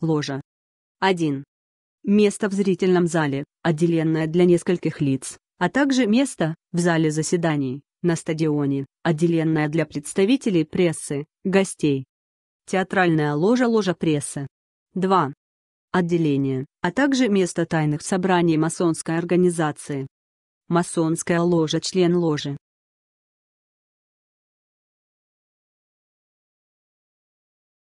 Ложа. 1. Место в зрительном зале, отделенное для нескольких лиц, а также место в зале заседаний, на стадионе, отделенное для представителей прессы, гостей. Театральная ложа ложа прессы. 2. Отделение, а также место тайных собраний масонской организации. Масонская ложа член ложи.